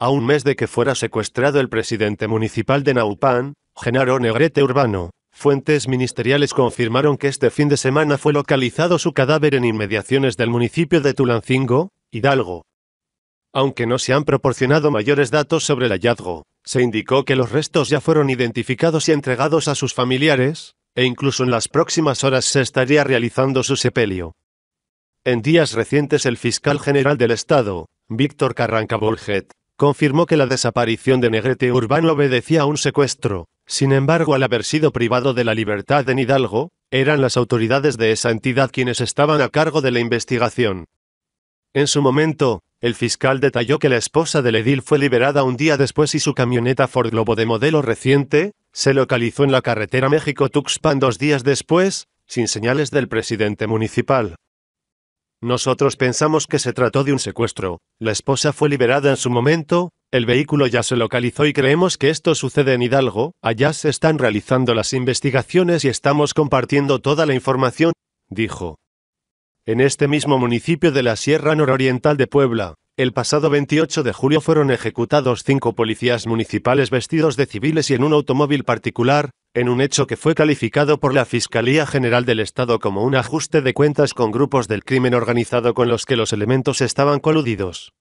A un mes de que fuera secuestrado el presidente municipal de Naupán, Genaro Negrete Urbano, fuentes ministeriales confirmaron que este fin de semana fue localizado su cadáver en inmediaciones del municipio de Tulancingo, Hidalgo. Aunque no se han proporcionado mayores datos sobre el hallazgo, se indicó que los restos ya fueron identificados y entregados a sus familiares, e incluso en las próximas horas se estaría realizando su sepelio. En días recientes el fiscal general del Estado, Víctor Carranca Borget, confirmó que la desaparición de Negrete Urbano obedecía a un secuestro. Sin embargo, al haber sido privado de la libertad en Hidalgo, eran las autoridades de esa entidad quienes estaban a cargo de la investigación. En su momento, el fiscal detalló que la esposa del edil fue liberada un día después y su camioneta Ford Globo de modelo reciente, se localizó en la carretera México-Tuxpan dos días después, sin señales del presidente municipal. Nosotros pensamos que se trató de un secuestro, la esposa fue liberada en su momento, el vehículo ya se localizó y creemos que esto sucede en Hidalgo, allá se están realizando las investigaciones y estamos compartiendo toda la información, dijo. En este mismo municipio de la Sierra Nororiental de Puebla, el pasado 28 de julio fueron ejecutados cinco policías municipales vestidos de civiles y en un automóvil particular, en un hecho que fue calificado por la Fiscalía General del Estado como un ajuste de cuentas con grupos del crimen organizado con los que los elementos estaban coludidos.